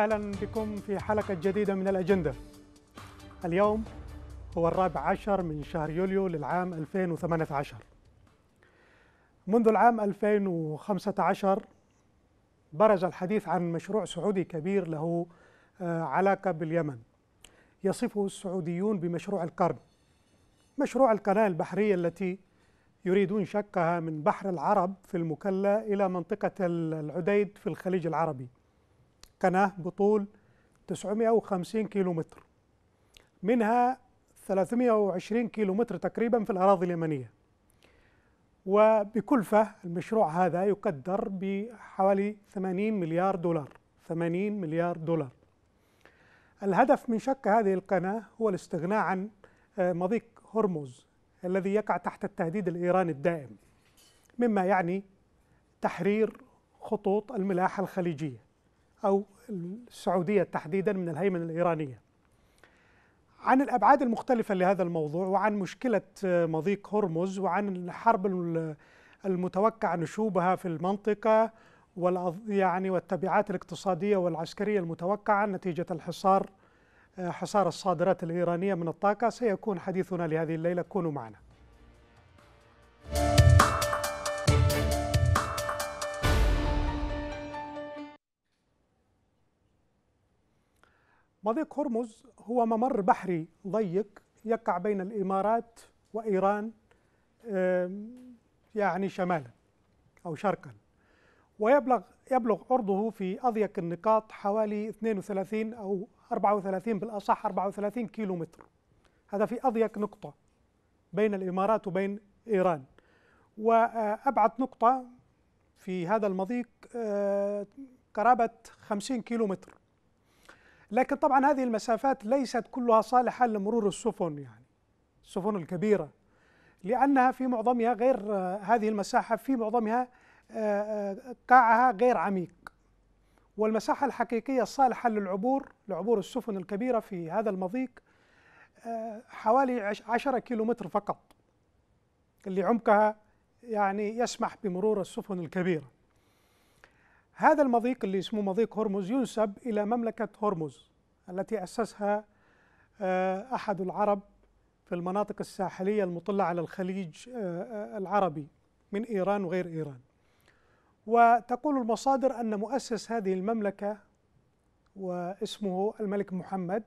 أهلا بكم في حلقة جديدة من الأجندة اليوم هو الرابع عشر من شهر يوليو للعام 2018 منذ العام 2015 برز الحديث عن مشروع سعودي كبير له آه، علاقة باليمن يصفه السعوديون بمشروع القرن مشروع القناة البحرية التي يريدون شقها من بحر العرب في المكلا إلى منطقة العديد في الخليج العربي قناة بطول 950 كيلو متر منها 320 كيلو متر تقريبا في الأراضي اليمنية وبكلفة المشروع هذا يقدر بحوالي 80 مليار دولار 80 مليار دولار الهدف من شق هذه القناة هو الاستغناء عن آه، مضيق هرمز الذي يقع تحت التهديد الإيراني الدائم مما يعني تحرير خطوط الملاحة الخليجية أو السعودية تحديدا من الهيمنة الإيرانية عن الأبعاد المختلفة لهذا الموضوع وعن مشكلة مضيق هرمز وعن الحرب المتوقع نشوبها في المنطقة يعني والتبعات الاقتصادية والعسكرية المتوقعة نتيجة الحصار حصار الصادرات الإيرانية من الطاقة سيكون حديثنا لهذه الليلة كونوا معنا. مضيق هرمز هو ممر بحري ضيق يقع بين الإمارات وإيران يعني شمالا أو شرقا ويبلغ يبلغ عرضه في أضيق النقاط حوالي 32 أو 34 بالأصح 34 كيلو متر هذا في أضيق نقطة بين الإمارات وبين إيران وأبعد نقطة في هذا المضيق آه، قرابة 50 كيلو متر لكن طبعا هذه المسافات ليست كلها صالحة لمرور السفن يعني السفن الكبيرة لأنها في معظمها غير هذه المساحة في معظمها آه، آه، قاعها غير عميق والمساحة الحقيقية الصالحة للعبور لعبور السفن الكبيرة في هذا المضيق آه، حوالي 10 كيلومتر فقط اللي عمقها يعني يسمح بمرور السفن الكبيره هذا المضيق اللي اسمه مضيق هرمز ينسب إلى مملكة هرمز التي أسسها آه، أحد العرب في المناطق الساحلية المطلة على الخليج آه، آه، العربي من إيران وغير إيران وتقول المصادر أن مؤسس هذه المملكة واسمه الملك محمد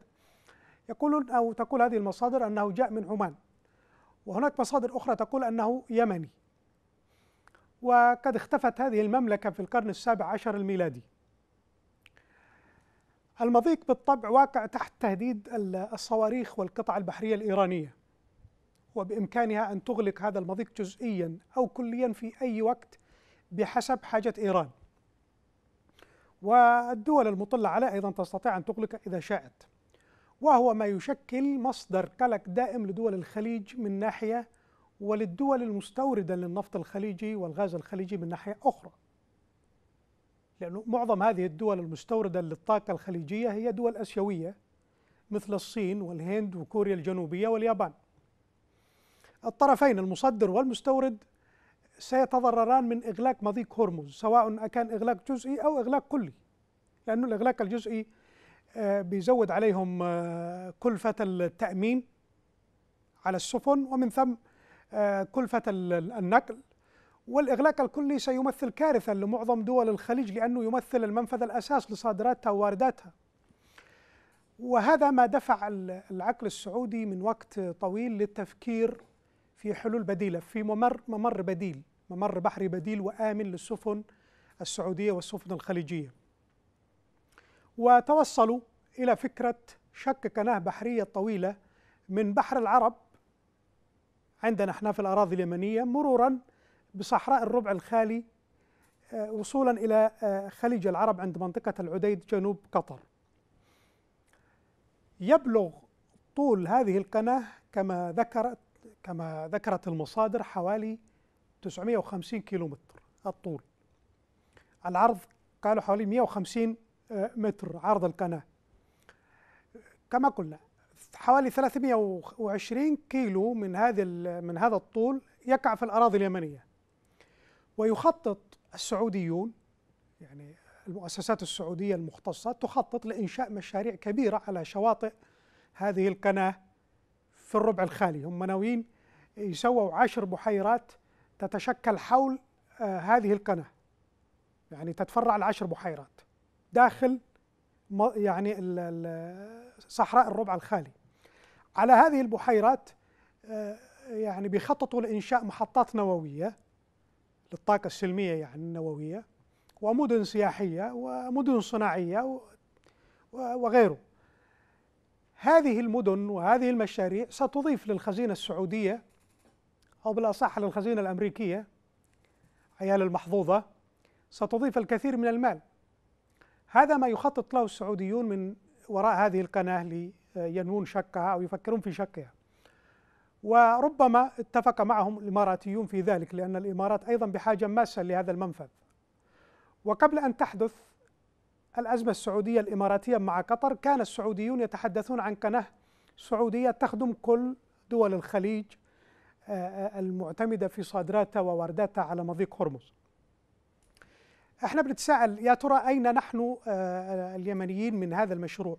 يقولون أو تقول هذه المصادر أنه جاء من عمان وهناك مصادر أخرى تقول أنه يمني وقد اختفت هذه المملكة في القرن السابع عشر الميلادي المضيق بالطبع واقع تحت تهديد الصواريخ والقطع البحرية الإيرانية وبإمكانها أن تغلق هذا المضيق جزئيا أو كليا في أي وقت بحسب حاجة إيران والدول المطلة عليه أيضا تستطيع أن تغلق إذا شاءت وهو ما يشكل مصدر قلق دائم لدول الخليج من ناحية وللدول المستوردة للنفط الخليجي والغاز الخليجي من ناحية أخرى لأن معظم هذه الدول المستوردة للطاقة الخليجية هي دول أسيوية مثل الصين والهند وكوريا الجنوبية واليابان الطرفين المصدر والمستورد سيتضرران من إغلاق مضيق هرمز سواء أكان إغلاق جزئي أو إغلاق كلي لأن الإغلاق الجزئي آه، بيزود عليهم آه، كلفة التأمين على السفن ومن ثم آه، كلفة النقل والإغلاق الكلي سيمثل كارثة لمعظم دول الخليج لأنه يمثل المنفذ الأساس لصادراتها ووارداتها وهذا ما دفع العقل السعودي من وقت طويل للتفكير في حلول بديلة في ممر ممر بديل ممر بحري بديل وآمن للسفن السعودية والسفن الخليجية وتوصلوا إلى فكرة شق قناة بحرية طويلة من بحر العرب عندنا احنا في الأراضي اليمنية مرورا بصحراء الربع الخالي آه، وصولا إلى آه، خليج العرب عند منطقة العديد جنوب قطر يبلغ طول هذه القناة كما ذكرت كما ذكرت المصادر حوالي 950 كيلومتر الطول العرض قالوا حوالي 150 آه، متر عرض القناة كما قلنا حوالي 320 كيلو من هذه من هذا الطول يقع في الاراضي اليمنيه ويخطط السعوديون يعني المؤسسات السعوديه المختصه تخطط لانشاء مشاريع كبيره على شواطئ هذه القناه في الربع الخالي هم ناويين يسووا عشر بحيرات تتشكل حول آه، هذه القناه يعني تتفرع العشر بحيرات داخل يعني صحراء الربع الخالي على هذه البحيرات آه، يعني بيخططوا لإنشاء محطات نووية للطاقة السلمية يعني النووية ومدن سياحية ومدن صناعية وغيره هذه المدن وهذه المشاريع ستضيف للخزينة السعودية أو بالأصح للخزينة الأمريكية عيال المحظوظة ستضيف الكثير من المال هذا ما يخطط له السعوديون من وراء هذه القناة ينوون شقها أو يفكرون في شقها وربما اتفق معهم الإماراتيون في ذلك لأن الإمارات أيضا بحاجة ماسة لهذا المنفذ وقبل أن تحدث الأزمة السعودية الإماراتية مع قطر كان السعوديون يتحدثون عن قناة سعودية تخدم كل دول الخليج آه، آه، المعتمدة في صادراتها ووارداتها على مضيق هرمز احنا بنتساءل يا ترى أين نحن آه، اليمنيين من هذا المشروع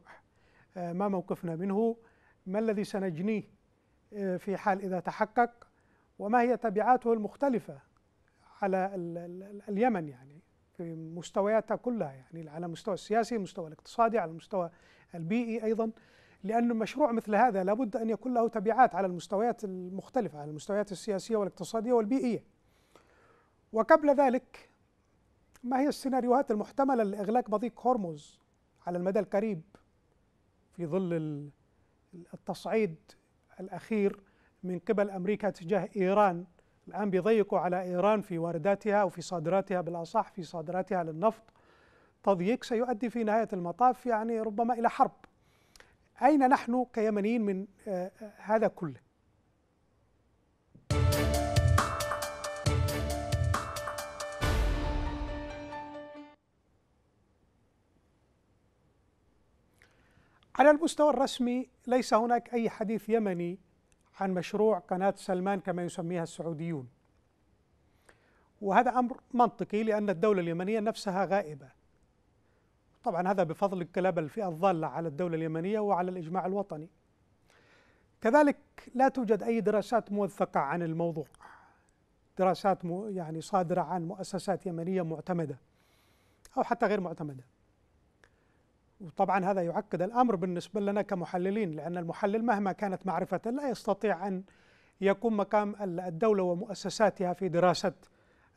آه، ما موقفنا منه ما الذي سنجنيه آه، في حال إذا تحقق وما هي تبعاته المختلفة على اليمن يعني في مستوياتها كلها يعني على المستوى السياسي المستوى الاقتصادي على المستوى البيئي أيضا لأن مشروع مثل هذا لابد أن يكون له تبعات على المستويات المختلفة على المستويات السياسية والاقتصادية والبيئية وقبل ذلك ما هي السيناريوهات المحتملة لإغلاق مضيق هرمز على المدى القريب في ظل التصعيد الأخير من قبل أمريكا تجاه إيران الآن بيضيقوا على إيران في وارداتها وفي صادراتها بالأصح في صادراتها للنفط تضييق سيؤدي في نهاية المطاف يعني ربما إلى حرب أين نحن كيمنيين من آه، آه، هذا كله على المستوى الرسمي ليس هناك أي حديث يمني عن مشروع قناة سلمان كما يسميها السعوديون وهذا أمر منطقي لأن الدولة اليمنية نفسها غائبة طبعا هذا بفضل انقلاب الفئة الضالة على الدولة اليمنية وعلى الإجماع الوطني كذلك لا توجد أي دراسات موثقة عن الموضوع دراسات يعني صادرة عن مؤسسات يمنية معتمدة أو حتى غير معتمدة وطبعا هذا يعقد الأمر بالنسبة لنا كمحللين لأن المحلل مهما كانت معرفته لا يستطيع أن يقوم مقام الدولة ومؤسساتها في دراسة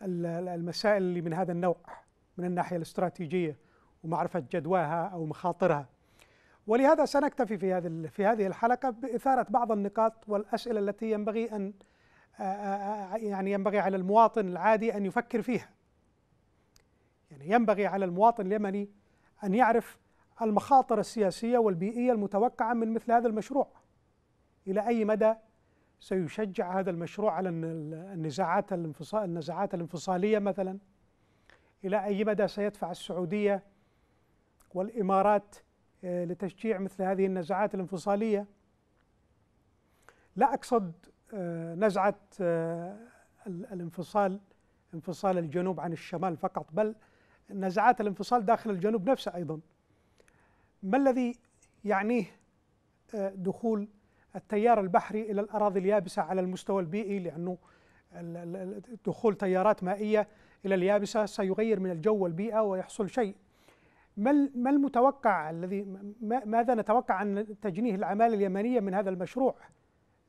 المسائل اللي من هذا النوع من الناحية الاستراتيجية ومعرفة جدواها أو مخاطرها ولهذا سنكتفي في هذه في هذه الحلقة بإثارة بعض النقاط والأسئلة التي ينبغي أن يعني ينبغي على المواطن العادي أن يفكر فيها يعني ينبغي على المواطن اليمني أن يعرف المخاطر السياسية والبيئية المتوقعة من مثل هذا المشروع إلى أي مدى سيشجع هذا المشروع على النزاعات الانفصال النزاعات الانفصالية مثلا إلى أي مدى سيدفع السعودية والإمارات آه، لتشجيع مثل هذه النزاعات الانفصالية لا أقصد آه، نزعة آه، الانفصال انفصال الجنوب عن الشمال فقط بل نزعات الانفصال داخل الجنوب نفسه أيضا ما الذي يعنيه آه، دخول التيار البحري الى الاراضي اليابسه على المستوى البيئي لانه دخول تيارات مائيه الى اليابسه سيغير من الجو والبيئه ويحصل شيء ما المتوقع الذي ماذا نتوقع عن تجنيه العماله اليمنيه من هذا المشروع؟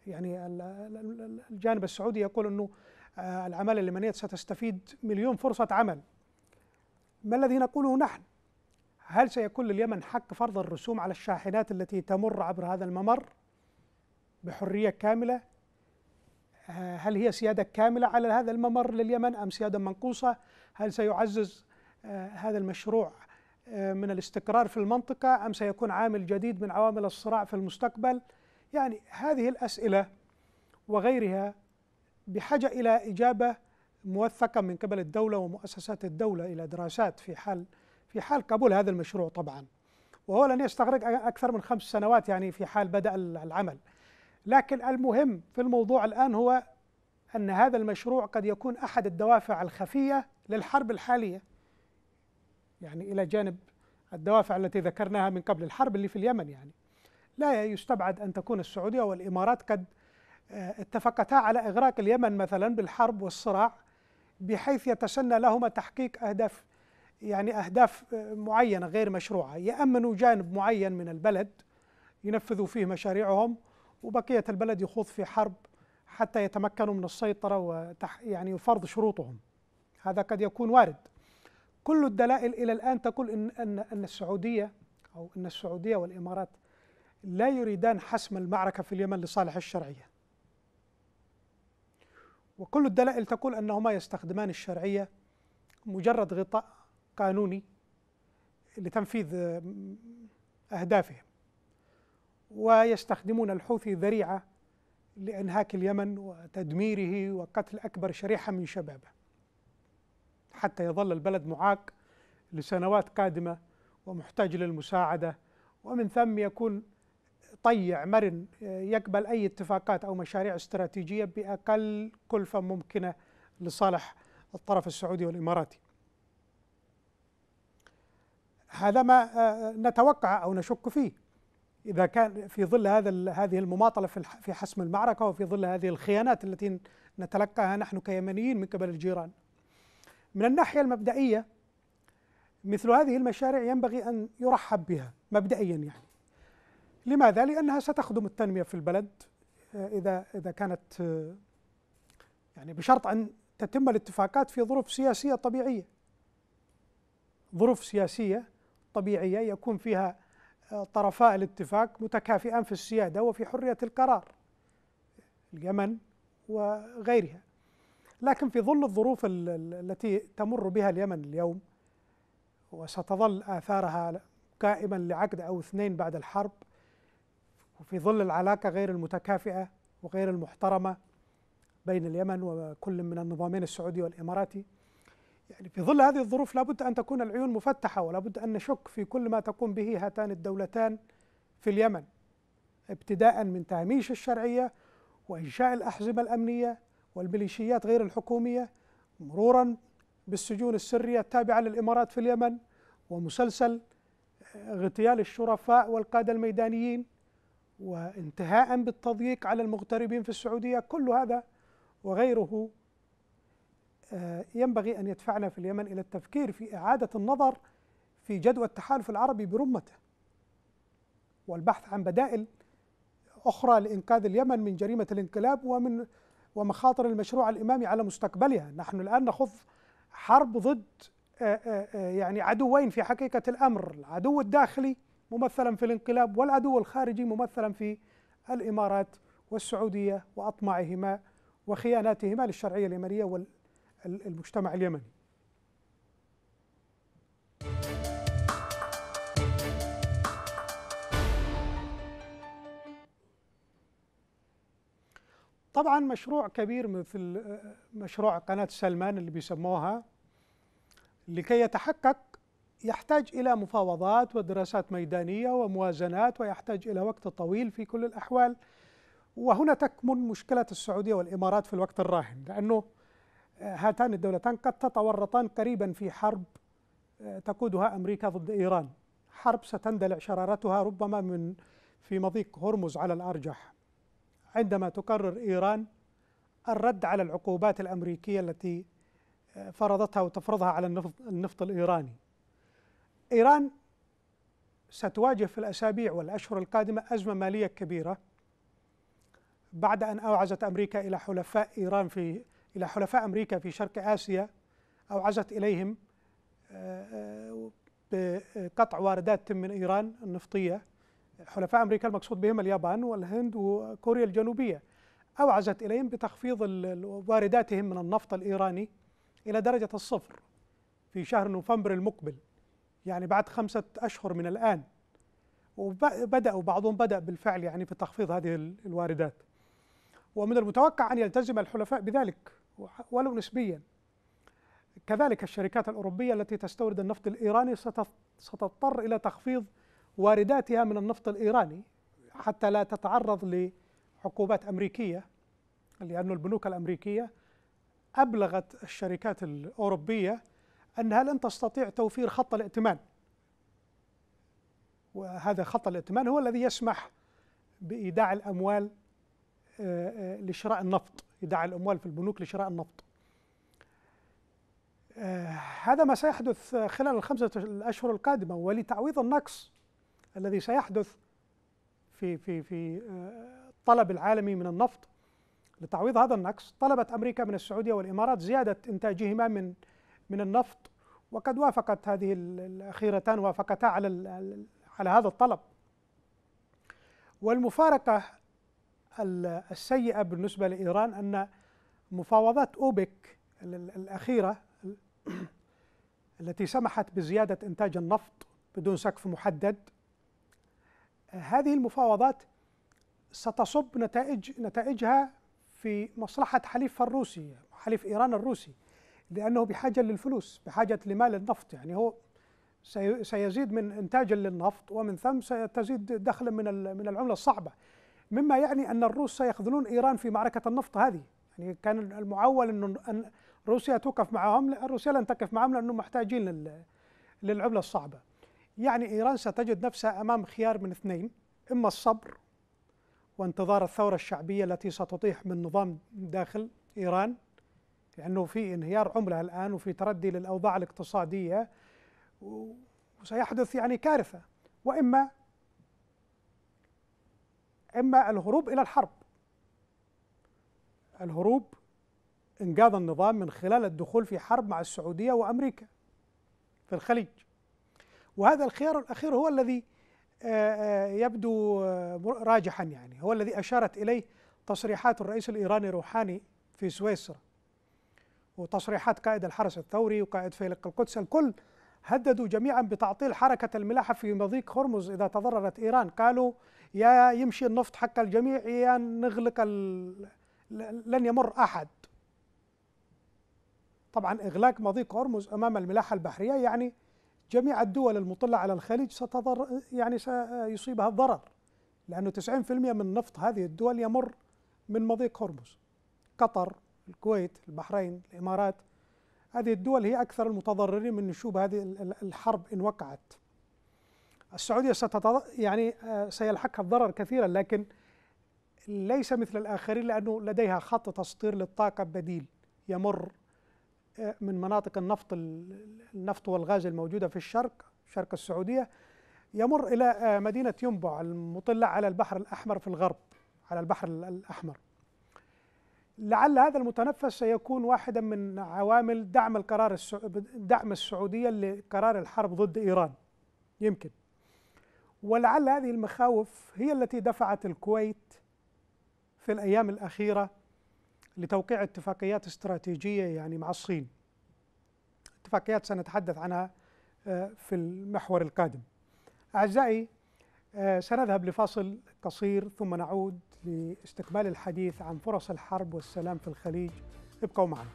يعني الجانب السعودي يقول انه آه، العماله اليمنيه ستستفيد مليون فرصه عمل. ما الذي نقوله نحن؟ هل سيكون لليمن حق فرض الرسوم على الشاحنات التي تمر عبر هذا الممر بحرية كاملة آه، هل هي سيادة كاملة على هذا الممر لليمن أم سيادة منقوصة هل سيعزز آه، هذا المشروع آه، من الاستقرار في المنطقة أم سيكون عامل جديد من عوامل الصراع في المستقبل يعني هذه الأسئلة وغيرها بحاجة إلى إجابة موثقة من قبل الدولة ومؤسسات الدولة إلى دراسات في حال في حال قبول هذا المشروع طبعا وهو لن يستغرق أكثر من خمس سنوات يعني في حال بدأ العمل لكن المهم في الموضوع الآن هو أن هذا المشروع قد يكون أحد الدوافع الخفية للحرب الحالية يعني إلى جانب الدوافع التي ذكرناها من قبل الحرب اللي في اليمن يعني لا يستبعد أن تكون السعودية والإمارات قد آه، اتفقتا على إغراق اليمن مثلا بالحرب والصراع بحيث يتسنى لهما تحقيق أهداف يعني أهداف آه، معينة غير مشروعة يأمنوا جانب معين من البلد ينفذوا فيه مشاريعهم وبقية البلد يخوض في حرب حتى يتمكنوا من السيطرة وتح يعني فرض شروطهم هذا قد يكون وارد كل الدلائل إلى الآن تقول إن, أن, أن السعودية أو أن السعودية والإمارات لا يريدان حسم المعركة في اليمن لصالح الشرعية وكل الدلائل تقول أنهما يستخدمان الشرعية مجرد غطاء قانوني لتنفيذ آه، أهدافهم ويستخدمون الحوثي ذريعة لإنهاك اليمن وتدميره وقتل أكبر شريحة من شبابه حتى يظل البلد معاق لسنوات قادمة ومحتاج للمساعدة ومن ثم يكون طيع مرن آه، يقبل أي اتفاقات أو مشاريع استراتيجية بأقل كلفة ممكنة لصالح الطرف السعودي والإماراتي هذا ما آه، آه، نتوقع أو نشك فيه إذا كان في ظل هذا هذه المماطلة في حسم المعركة وفي ظل هذه الخيانات التي نتلقاها نحن كيمنيين من قبل الجيران من الناحية المبدئية مثل هذه المشاريع ينبغي أن يرحب بها مبدئيا يعني لماذا؟ لأنها ستخدم التنمية في البلد آه، إذا إذا كانت يعني بشرط أن تتم الاتفاقات في ظروف سياسية طبيعية ظروف سياسية طبيعية يكون فيها آه، طرفا الاتفاق متكافئان في السيادة وفي حرية القرار اليمن وغيرها لكن في ظل الظروف التي تمر بها اليمن اليوم وستظل آثارها قائما لعقد أو اثنين بعد الحرب وفي ظل العلاقة غير المتكافئة وغير المحترمة بين اليمن وكل من النظامين السعودي والإماراتي يعني في ظل هذه الظروف لابد أن تكون العيون مفتحة ولابد أن نشك في كل ما تقوم به هاتان الدولتان في اليمن ابتداء من تهميش الشرعية وإنشاء الأحزمة الأمنية والميليشيات غير الحكومية مرورا بالسجون السرية التابعة للإمارات في اليمن ومسلسل آه، اغتيال الشرفاء والقادة الميدانيين وانتهاء بالتضييق على المغتربين في السعودية كل هذا وغيره آه، ينبغي أن يدفعنا في اليمن إلى التفكير في إعادة النظر في جدوى التحالف العربي برمته والبحث عن بدائل أخرى لإنقاذ اليمن من جريمة الانقلاب ومن ومخاطر المشروع الإمامي على مستقبلها نحن الآن نخوض حرب ضد آه، آه، يعني عدوين في حقيقة الأمر العدو الداخلي ممثلا في الانقلاب والعدو الخارجي ممثلا في الإمارات والسعودية وأطماعهما وخياناتهما للشرعية اليمنية المجتمع اليمني طبعا مشروع كبير مثل مشروع قناة سلمان اللي بيسموها لكي يتحقق يحتاج إلى مفاوضات ودراسات ميدانية وموازنات ويحتاج إلى وقت طويل في كل الأحوال وهنا تكمن مشكلة السعودية والإمارات في الوقت الراهن لأنه هاتان الدولتان قد تتورطان قريبا في حرب آه، تقودها امريكا ضد ايران حرب ستندلع شرارتها ربما من في مضيق هرمز على الارجح عندما تقرر ايران الرد على العقوبات الامريكيه التي آه، فرضتها وتفرضها على النفط, النفط الايراني ايران ستواجه في الاسابيع والاشهر القادمه ازمه ماليه كبيره بعد ان اوعزت امريكا الى حلفاء ايران في إلى حلفاء أمريكا في شرق آسيا أو عزت إليهم آه، آه، آه، بقطع واردات من إيران النفطية حلفاء أمريكا المقصود بهم اليابان والهند وكوريا الجنوبية أو عزت إليهم بتخفيض وارداتهم من النفط الإيراني إلى درجة الصفر في شهر نوفمبر المقبل يعني بعد خمسة أشهر من الآن وبدأوا بعضهم بدأ بالفعل يعني في تخفيض هذه الواردات ومن المتوقع أن يلتزم الحلفاء بذلك ولو نسبيا كذلك الشركات الأوروبية التي تستورد النفط الإيراني ستضطر إلى تخفيض وارداتها من النفط الإيراني حتى لا تتعرض لعقوبات أمريكية لأن البنوك الأمريكية أبلغت الشركات الأوروبية أنها لن تستطيع توفير خط الائتمان وهذا خط الائتمان هو الذي يسمح بإيداع الأموال آه، آه، لشراء النفط يدعي الأموال في البنوك لشراء النفط آه، هذا ما سيحدث خلال الخمسة الأشهر القادمة ولتعويض النقص الذي سيحدث في في في الطلب العالمي من النفط لتعويض هذا النقص طلبت أمريكا من السعودية والإمارات زيادة إنتاجهما من من النفط وقد وافقت هذه الأخيرتان وافقتا على على هذا الطلب والمفارقة السيئة بالنسبة لإيران أن مفاوضات أوبك الأخيرة التي سمحت بزيادة إنتاج النفط بدون سقف محدد هذه المفاوضات ستصب نتائج نتائجها في مصلحة حليفها الروسي حليف إيران الروسي لأنه بحاجة للفلوس بحاجة لمال النفط يعني هو سيزيد من إنتاجا للنفط ومن ثم ستزيد دخلا من من العملة الصعبة مما يعني أن الروس سيخذلون إيران في معركة النفط هذه يعني كان المعول أنه أن روسيا توقف معهم روسيا لن تقف معهم لأنهم محتاجين للعملة الصعبة يعني إيران ستجد نفسها أمام خيار من اثنين إما الصبر وانتظار الثورة الشعبية التي ستطيح من نظام داخل إيران لأنه في انهيار عملة الآن وفي تردي للأوضاع الاقتصادية وسيحدث يعني كارثة وإما اما الهروب الى الحرب الهروب انقاذ النظام من خلال الدخول في حرب مع السعوديه وامريكا في الخليج وهذا الخيار الاخير هو الذي آه، آه، يبدو آه، راجحا يعني هو الذي اشارت اليه تصريحات الرئيس الايراني روحاني في سويسرا وتصريحات قائد الحرس الثوري وقائد فيلق القدس الكل هددوا جميعا بتعطيل حركه الملاحه في مضيق هرمز اذا تضررت ايران قالوا يا يمشي النفط حق الجميع يا نغلق لن يمر أحد طبعا إغلاق مضيق هرمز أمام الملاحة البحرية يعني جميع الدول المطلة على الخليج ستضر يعني سيصيبها الضرر لأنه 90% من نفط هذه الدول يمر من مضيق هرمز قطر الكويت البحرين الإمارات هذه الدول هي أكثر المتضررين من نشوب هذه الحرب إن وقعت السعودية ستتض... يعني آه، سيلحقها الضرر كثيرا لكن ليس مثل الآخرين لأنه لديها خط تسطير للطاقة بديل يمر آه، من مناطق النفط النفط والغاز الموجودة في الشرق شرق السعودية يمر إلى آه، مدينة ينبع المطلة على البحر الأحمر في الغرب على البحر الأحمر لعل هذا المتنفس سيكون واحدا من عوامل دعم القرار دعم السعودية لقرار الحرب ضد إيران يمكن ولعل هذه المخاوف هي التي دفعت الكويت في الايام الاخيره لتوقيع اتفاقيات استراتيجيه يعني مع الصين. اتفاقيات سنتحدث عنها آه، في المحور القادم. اعزائي آه، سنذهب لفاصل قصير ثم نعود لاستكمال الحديث عن فرص الحرب والسلام في الخليج ابقوا معنا.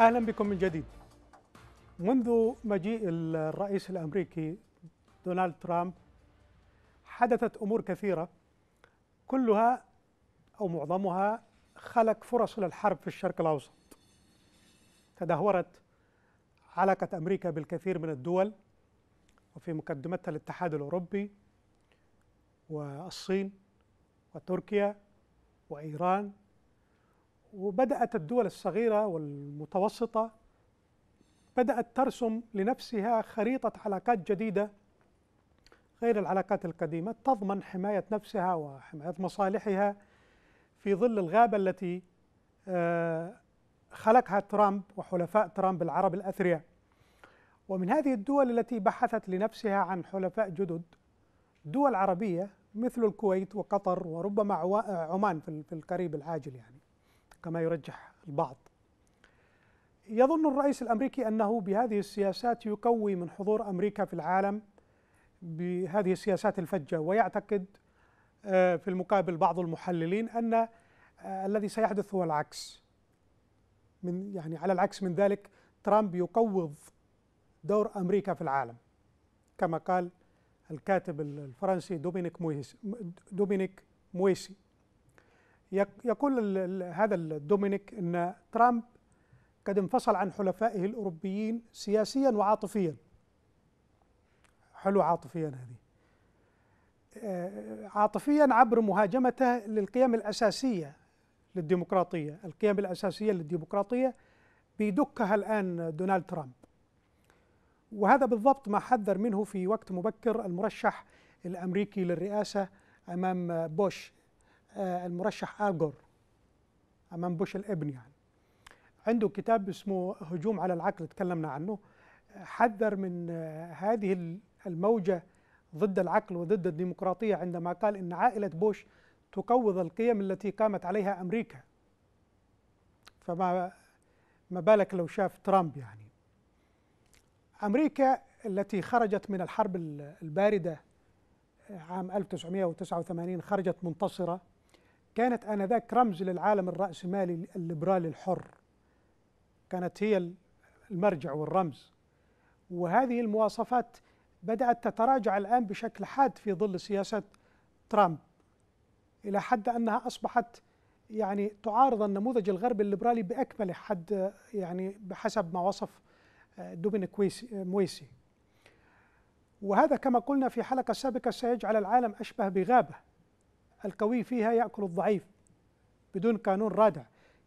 أهلا بكم من جديد منذ مجيء الرئيس الأمريكي دونالد ترامب حدثت أمور كثيرة كلها أو معظمها خلق فرص للحرب في الشرق الأوسط تدهورت علاقة أمريكا بالكثير من الدول وفي مقدمتها الاتحاد الأوروبي والصين وتركيا وإيران وبدأت الدول الصغيرة والمتوسطة بدأت ترسم لنفسها خريطة علاقات جديدة غير العلاقات القديمة تضمن حماية نفسها وحماية مصالحها في ظل الغابة التي آه، خلقها ترامب وحلفاء ترامب العرب الأثرياء ومن هذه الدول التي بحثت لنفسها عن حلفاء جدد دول عربية مثل الكويت وقطر وربما عمان في القريب العاجل يعني كما يرجح البعض يظن الرئيس الامريكي انه بهذه السياسات يقوي من حضور امريكا في العالم بهذه السياسات الفجه ويعتقد آه، في المقابل بعض المحللين ان آه، الذي سيحدث هو العكس من يعني على العكس من ذلك ترامب يقوض دور امريكا في العالم كما قال الكاتب الفرنسي دومينيك مويسي دومينيك مويسي يقول هذا الدومينيك ان ترامب قد انفصل عن حلفائه الاوروبيين سياسيا وعاطفيا حلو عاطفيا هذه آه، عاطفيا عبر مهاجمته للقيم الاساسيه للديمقراطيه، القيم الاساسيه للديمقراطيه بيدكها الان دونالد ترامب. وهذا بالضبط ما حذر منه في وقت مبكر المرشح الامريكي للرئاسه امام بوش آه، المرشح آجور أمام بوش الابن يعني عنده كتاب اسمه هجوم على العقل تكلمنا عنه حذر من آه، هذه الموجة ضد العقل وضد الديمقراطية عندما قال إن عائلة بوش تقوض القيم التي قامت عليها أمريكا فما ما بالك لو شاف ترامب يعني أمريكا التي خرجت من الحرب الباردة آه، عام 1989 خرجت منتصرة كانت آنذاك رمز للعالم الرأسمالي الليبرالي الحر كانت هي المرجع والرمز وهذه المواصفات بدأت تتراجع الآن بشكل حاد في ظل سياسة ترامب إلى حد أنها أصبحت يعني تعارض النموذج الغربي الليبرالي بأكمله حد يعني بحسب ما وصف آه، دومينيك آه، مويسي وهذا كما قلنا في حلقة سابقة سيجعل العالم أشبه بغابة القوي فيها يأكل الضعيف بدون قانون رادع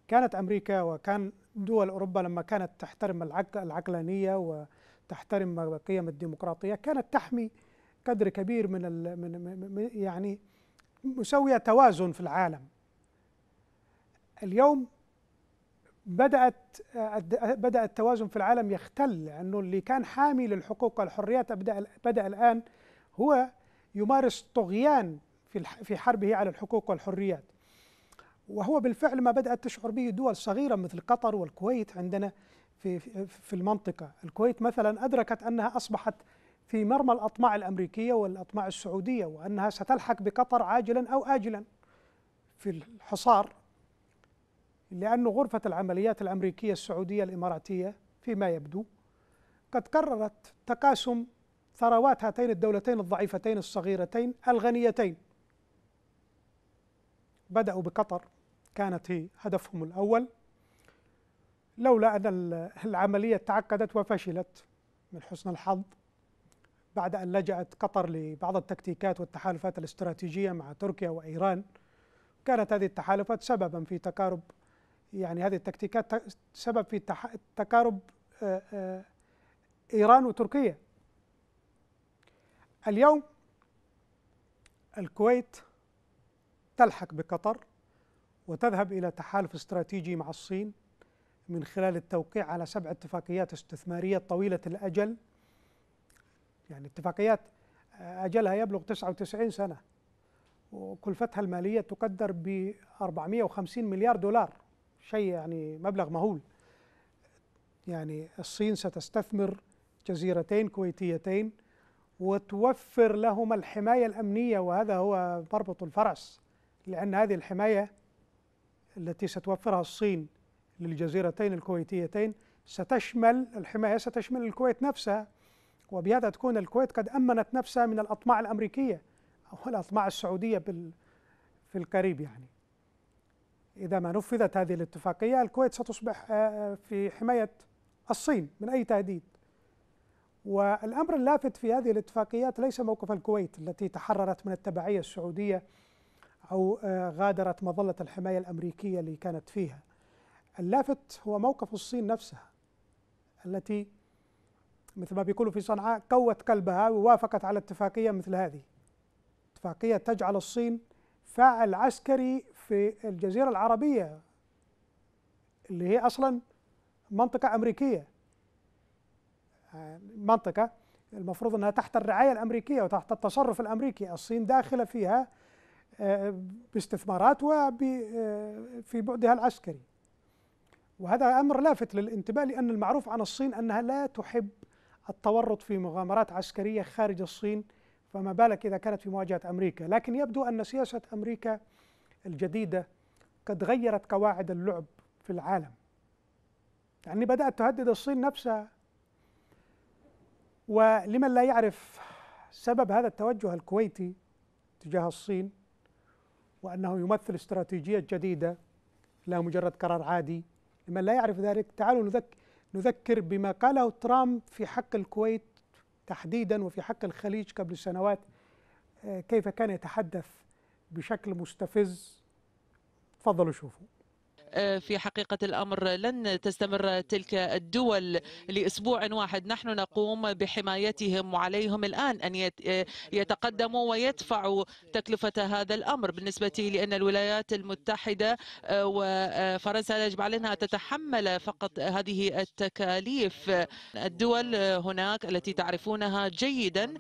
كانت أمريكا وكان دول أوروبا لما كانت تحترم العقلانية وتحترم قيم الديمقراطية كانت تحمي قدر كبير من, من يعني مسوية توازن في العالم اليوم بدأت بدأ التوازن في العالم يختل لأنه اللي كان حامي للحقوق والحريات بدأ, بدأ الآن هو يمارس طغيان في في حربه على الحقوق والحريات وهو بالفعل ما بدأت تشعر به دول صغيرة مثل قطر والكويت عندنا في في المنطقة الكويت مثلا أدركت أنها أصبحت في مرمى الأطماع الأمريكية والأطماع السعودية وأنها ستلحق بقطر عاجلا أو آجلا في الحصار لأن غرفة العمليات الأمريكية السعودية الإماراتية فيما يبدو قد قررت تقاسم ثروات هاتين الدولتين الضعيفتين الصغيرتين الغنيتين بدأوا بقطر كانت هي هدفهم الأول لولا أن العملية تعقدت وفشلت من حسن الحظ بعد أن لجأت قطر لبعض التكتيكات والتحالفات الاستراتيجية مع تركيا وإيران كانت هذه التحالفات سببا في تقارب يعني هذه التكتيكات سبب في تقارب آه، آه، إيران وتركيا اليوم الكويت تلحق بقطر وتذهب إلى تحالف استراتيجي مع الصين من خلال التوقيع على سبع اتفاقيات استثمارية طويلة الأجل يعني اتفاقيات أجلها يبلغ 99 سنة وكلفتها المالية تقدر ب 450 مليار دولار شيء يعني مبلغ مهول يعني الصين ستستثمر جزيرتين كويتيتين وتوفر لهما الحماية الأمنية وهذا هو مربط الفرس لأن هذه الحماية التي ستوفرها الصين للجزيرتين الكويتيتين ستشمل الحماية ستشمل الكويت نفسها وبهذا تكون الكويت قد أمنت نفسها من الأطماع الأمريكية أو الأطماع السعودية في القريب يعني إذا ما نفذت هذه الاتفاقية الكويت ستصبح آه، آه، في حماية الصين من أي تهديد والأمر اللافت في هذه الاتفاقيات ليس موقف الكويت التي تحررت من التبعية السعودية أو آه، غادرت مظلة الحماية الأمريكية اللي كانت فيها اللافت هو موقف الصين نفسها التي مثل ما بيقولوا في صنعاء قوت كلبها ووافقت على اتفاقية مثل هذه اتفاقية تجعل الصين فاعل عسكري في الجزيرة العربية اللي هي أصلا منطقة أمريكية آه، منطقة المفروض أنها تحت الرعاية الأمريكية وتحت التصرف الأمريكي الصين داخلة فيها باستثمارات وفي بعدها العسكري وهذا أمر لافت للانتباه لأن المعروف عن الصين أنها لا تحب التورط في مغامرات عسكرية خارج الصين فما بالك إذا كانت في مواجهة أمريكا لكن يبدو أن سياسة أمريكا الجديدة قد غيرت قواعد اللعب في العالم يعني بدأت تهدد الصين نفسها ولمن لا يعرف سبب هذا التوجه الكويتي تجاه الصين وأنه يمثل استراتيجية جديدة لا مجرد قرار عادي لمن لا يعرف ذلك تعالوا نذكر, نذكر بما قاله ترامب في حق الكويت تحديدا وفي حق الخليج قبل سنوات آه، كيف كان يتحدث بشكل مستفز تفضلوا شوفوا في حقيقة الأمر لن تستمر تلك الدول لأسبوع واحد نحن نقوم بحمايتهم وعليهم الآن أن يتقدموا ويدفعوا تكلفة هذا الأمر بالنسبة لأن الولايات المتحدة وفرنسا يجب عليها تتحمل فقط هذه التكاليف الدول هناك التي تعرفونها جيدا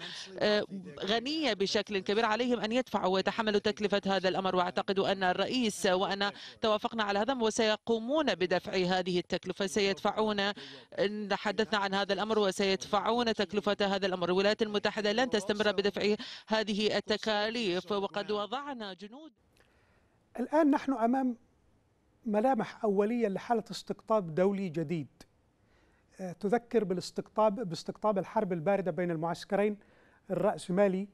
غنية بشكل كبير عليهم أن يدفعوا ويتحملوا تكلفة هذا الأمر وأعتقد أن الرئيس وأنا توافقنا على هذا وسيقومون بدفع هذه التكلفة سيدفعون تحدثنا عن هذا الأمر وسيدفعون تكلفة هذا الأمر الولايات المتحدة لن تستمر بدفع هذه التكاليف وقد وضعنا جنود الآن نحن أمام ملامح أولية لحالة استقطاب دولي جديد آه، تذكر بالاستقطاب باستقطاب الحرب الباردة بين المعسكرين الرأسمالي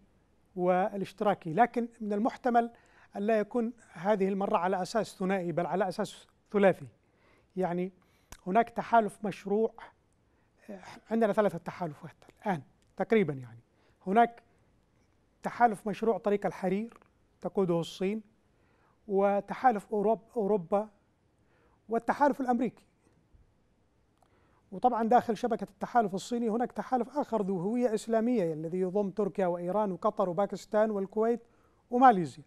والاشتراكي لكن من المحتمل أن لا يكون هذه المرة على أساس ثنائي بل على أساس ثلاثي يعني هناك تحالف مشروع عندنا ثلاثة تحالفات الآن تقريبا يعني هناك تحالف مشروع طريق الحرير تقوده الصين وتحالف أوروب أوروبا والتحالف الأمريكي وطبعا داخل شبكة التحالف الصيني هناك تحالف آخر ذو هوية إسلامية الذي يضم تركيا وإيران وقطر وباكستان والكويت وماليزيا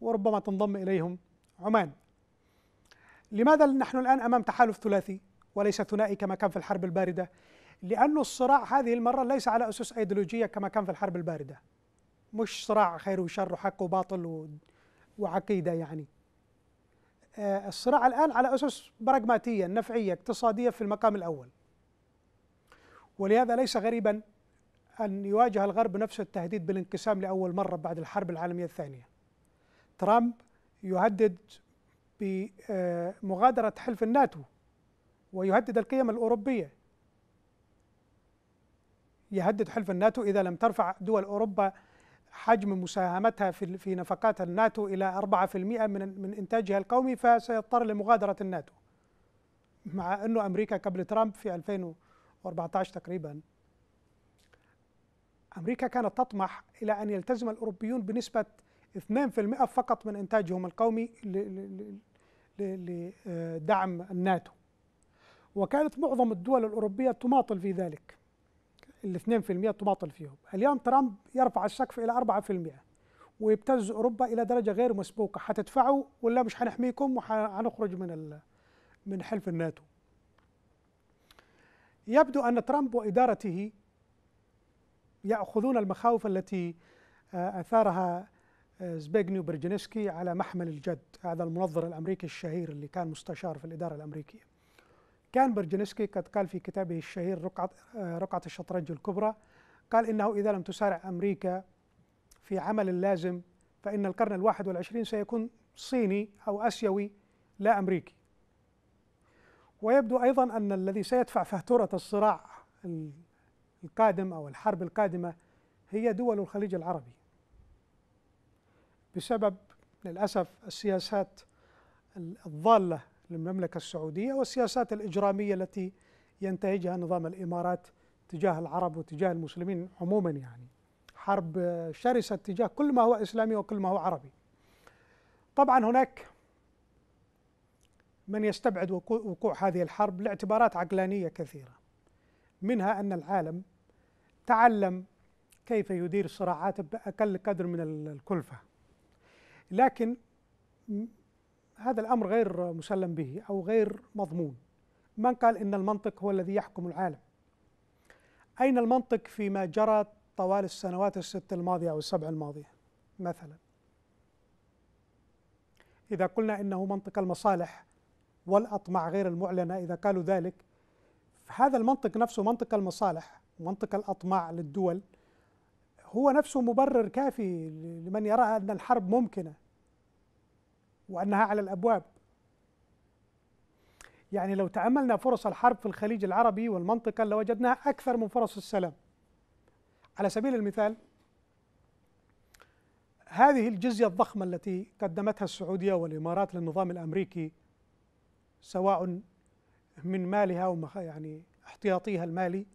وربما تنضم إليهم عمان لماذا نحن الآن أمام تحالف ثلاثي وليس ثنائي كما كان في الحرب الباردة لأن الصراع هذه المرة ليس على أسس أيديولوجية كما كان في الحرب الباردة مش صراع خير وشر وحق وباطل وعقيدة يعني آه، الصراع الآن على أسس براغماتية نفعية اقتصادية في المقام الأول ولهذا ليس غريبا أن يواجه الغرب نفس التهديد بالانقسام لأول مرة بعد الحرب العالمية الثانية ترامب يهدد بمغادرة آه، حلف الناتو ويهدد القيم الأوروبية يهدد حلف الناتو إذا لم ترفع دول أوروبا حجم مساهمتها في في نفقات الناتو إلى 4% من من إنتاجها القومي فسيضطر لمغادرة الناتو مع أنه أمريكا قبل ترامب في 2014 تقريبا أمريكا كانت تطمح إلى أن يلتزم الأوروبيون بنسبة 2% فقط من إنتاجهم القومي لدعم آه، الناتو وكانت معظم الدول الأوروبية تماطل في ذلك ال 2% تماطل فيهم اليوم ترامب يرفع السقف إلى 4% ويبتز أوروبا إلى درجة غير مسبوقة حتدفعوا ولا مش حنحميكم وحنخرج من من حلف الناتو يبدو أن ترامب وإدارته يأخذون المخاوف التي آه، أثارها زبيجنيو برجنسكي على محمل الجد هذا المنظر الأمريكي الشهير اللي كان مستشار في الإدارة الأمريكية كان برجنسكي قد قال في كتابه الشهير رقعة, آه، رقعة الشطرنج الكبرى قال إنه إذا لم تسارع أمريكا في عمل لازم فإن القرن الواحد والعشرين سيكون صيني أو أسيوي لا أمريكي ويبدو أيضا أن الذي سيدفع فاتورة الصراع القادم أو الحرب القادمة هي دول الخليج العربي بسبب للأسف السياسات الضالة للمملكة السعودية والسياسات الإجرامية التي ينتهجها نظام الإمارات تجاه العرب وتجاه المسلمين عموما يعني حرب شرسة تجاه كل ما هو إسلامي وكل ما هو عربي طبعا هناك من يستبعد وقوع هذه الحرب لاعتبارات عقلانية كثيرة منها أن العالم تعلم كيف يدير صراعات بأقل قدر من الكلفة لكن هذا الامر غير مسلم به او غير مضمون من قال ان المنطق هو الذي يحكم العالم اين المنطق فيما جرى طوال السنوات الست الماضيه او السبع الماضيه مثلا اذا قلنا انه منطق المصالح والاطماع غير المعلنه اذا قالوا ذلك هذا المنطق نفسه منطق المصالح منطق الاطماع للدول هو نفسه مبرر كافي لمن يرى أن الحرب ممكنة وأنها على الأبواب يعني لو تأملنا فرص الحرب في الخليج العربي والمنطقة لوجدناها أكثر من فرص السلام على سبيل المثال هذه الجزية الضخمة التي قدمتها السعودية والإمارات للنظام الأمريكي سواء من مالها أو يعني احتياطيها المالي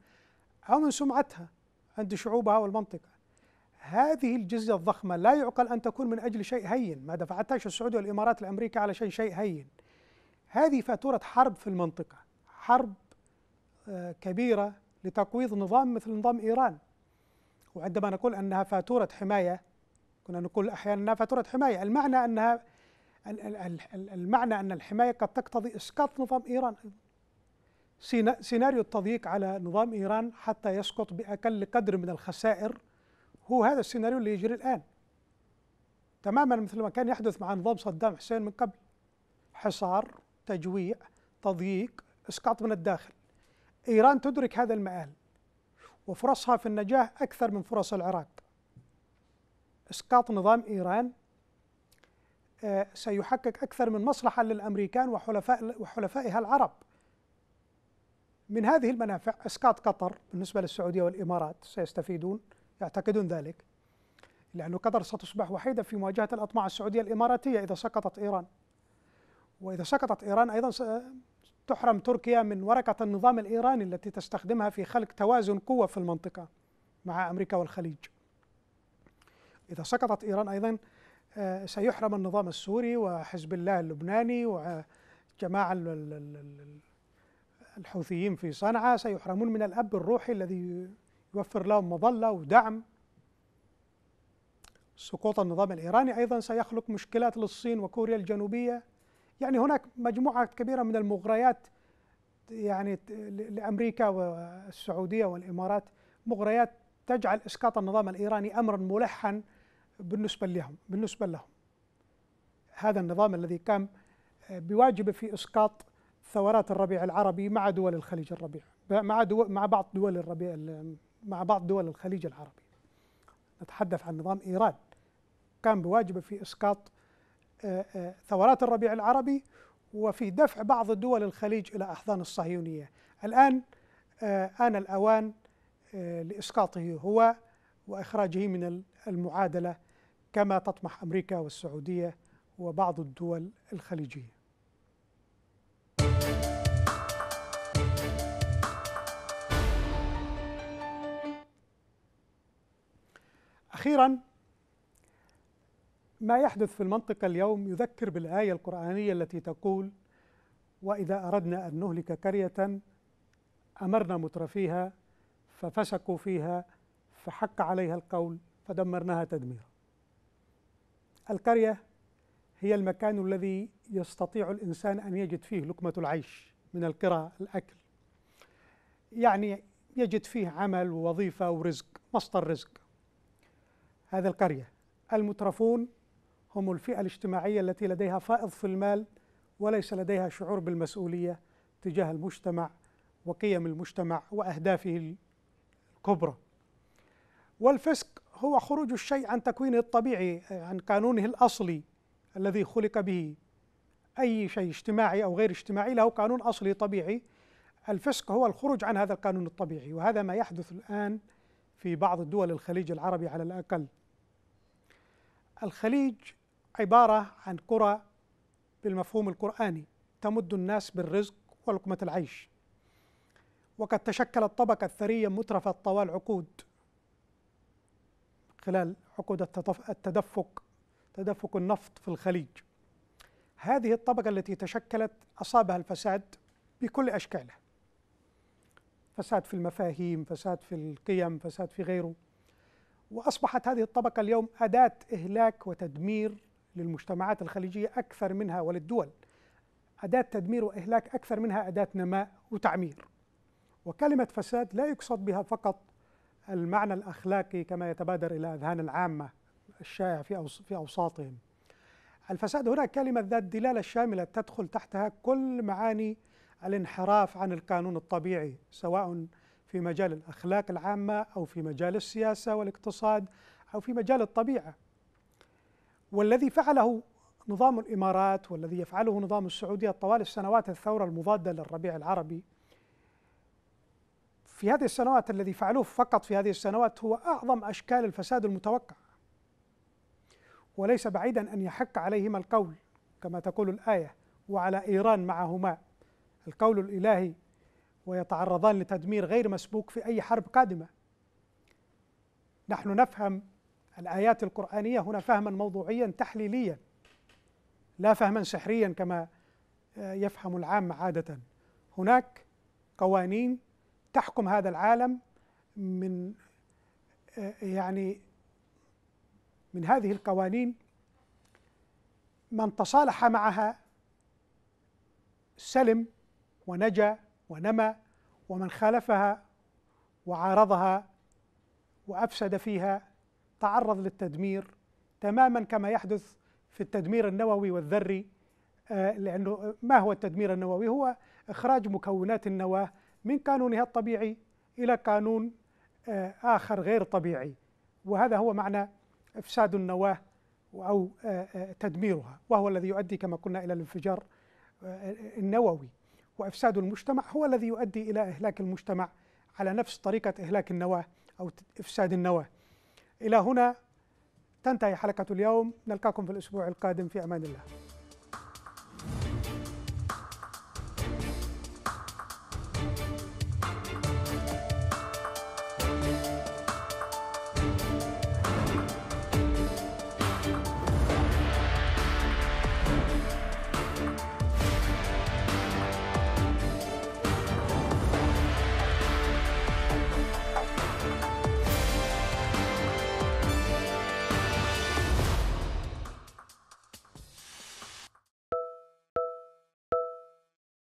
أو من سمعتها عند شعوبها والمنطقة هذه الجزية الضخمة لا يعقل أن تكون من أجل شيء هين ما دفعتهاش السعودية والإمارات الأمريكية على شيء شيء هين هذه فاتورة حرب في المنطقة حرب آه، كبيرة لتقويض نظام مثل نظام إيران وعندما نقول أنها فاتورة حماية كنا نقول أحيانا أنها فاتورة حماية المعنى أنها المعنى أن الحماية قد تقتضي إسقاط نظام إيران سيناريو التضييق على نظام إيران حتى يسقط بأقل قدر من الخسائر هو هذا السيناريو اللي يجري الآن تماما مثل ما كان يحدث مع نظام صدام حسين من قبل حصار تجويع تضييق اسقاط من الداخل ايران تدرك هذا المآل وفرصها في النجاح اكثر من فرص العراق اسقاط نظام ايران آه، سيحقق اكثر من مصلحه للامريكان وحلفاء وحلفائها العرب من هذه المنافع اسقاط قطر بالنسبه للسعوديه والامارات سيستفيدون يعتقدون ذلك لأن قطر ستصبح وحيدة في مواجهة الأطماع السعودية الإماراتية إذا سقطت إيران وإذا سقطت إيران أيضا تحرم تركيا من ورقة النظام الإيراني التي تستخدمها في خلق توازن قوة في المنطقة مع أمريكا والخليج إذا سقطت إيران أيضا آه، سيحرم النظام السوري وحزب الله اللبناني وجماعة الحوثيين في صنعاء سيحرمون من الأب الروحي الذي يوفر لهم مظلة ودعم سقوط النظام الإيراني أيضا سيخلق مشكلات للصين وكوريا الجنوبية يعني هناك مجموعة كبيرة من المغريات يعني لأمريكا والسعودية والإمارات مغريات تجعل إسقاط النظام الإيراني أمرا ملحا بالنسبة لهم بالنسبة لهم هذا النظام الذي كان آه، بواجبه في إسقاط ثورات الربيع العربي مع دول الخليج الربيع مع دول مع بعض دول الربيع مع بعض دول الخليج العربي نتحدث عن نظام إيران قام بواجبه في إسقاط آه، آه، ثورات الربيع العربي وفي دفع بعض دول الخليج إلى أحضان الصهيونية الآن آه، آن الأوان لإسقاطه هو وإخراجه من المعادلة كما تطمح أمريكا والسعودية وبعض الدول الخليجيه أخيرا ما يحدث في المنطقة اليوم يذكر بالآية القرآنية التي تقول وإذا أردنا أن نهلك قرية أمرنا مترفيها ففسقوا فيها فحق عليها القول فدمرناها تدميرا القرية هي المكان الذي يستطيع الإنسان أن يجد فيه لقمة العيش من القرى الأكل يعني يجد فيه عمل ووظيفة ورزق مصدر رزق هذه القرية المترفون هم الفئة الاجتماعية التي لديها فائض في المال وليس لديها شعور بالمسؤولية تجاه المجتمع وقيم المجتمع وأهدافه الكبرى والفسق هو خروج الشيء عن تكوينه الطبيعي عن قانونه الأصلي الذي خلق به أي شيء اجتماعي أو غير اجتماعي له قانون أصلي طبيعي الفسق هو الخروج عن هذا القانون الطبيعي وهذا ما يحدث الآن في بعض الدول الخليج العربي على الأقل الخليج عبارة عن قرى بالمفهوم القرآني تمد الناس بالرزق ولقمة العيش وقد تشكلت طبقة ثرية مترفة طوال عقود خلال عقود التدفق تدفق النفط في الخليج هذه الطبقة التي تشكلت أصابها الفساد بكل أشكاله فساد في المفاهيم فساد في القيم فساد في غيره واصبحت هذه الطبقه اليوم اداه اهلاك وتدمير للمجتمعات الخليجيه اكثر منها وللدول اداه تدمير واهلاك اكثر منها اداه نماء وتعمير وكلمه فساد لا يقصد بها فقط المعنى الاخلاقي كما يتبادر الى اذهان العامه الشائع في في اوساطهم الفساد هنا كلمه ذات دلاله شامله تدخل تحتها كل معاني الانحراف عن القانون الطبيعي سواء في مجال الأخلاق العامة أو في مجال السياسة والاقتصاد أو في مجال الطبيعة والذي فعله نظام الإمارات والذي يفعله نظام السعودية طوال السنوات الثورة المضادة للربيع العربي في هذه السنوات الذي فعلوه فقط في هذه السنوات هو أعظم أشكال الفساد المتوقع وليس بعيدا أن يحق عليهما القول كما تقول الآية وعلى إيران معهما القول الإلهي ويتعرضان لتدمير غير مسبوق في أي حرب قادمة نحن نفهم الآيات القرآنية هنا فهما موضوعيا تحليليا لا فهما سحريا كما آه، يفهم العام عادة هناك قوانين تحكم هذا العالم من آه، يعني من هذه القوانين من تصالح معها سلم ونجا ونمى ومن خالفها وعارضها وافسد فيها تعرض للتدمير تماما كما يحدث في التدمير النووي والذري آه، لانه ما هو التدمير النووي؟ هو اخراج مكونات النواه من قانونها الطبيعي الى قانون آه، اخر غير طبيعي وهذا هو معنى افساد النواه او آه، تدميرها وهو الذي يؤدي كما قلنا الى الانفجار النووي وإفساد المجتمع هو الذي يؤدي إلى إهلاك المجتمع على نفس طريقة إهلاك النواة أو إفساد النواة إلى هنا تنتهي حلقة اليوم نلقاكم في الأسبوع القادم في أمان الله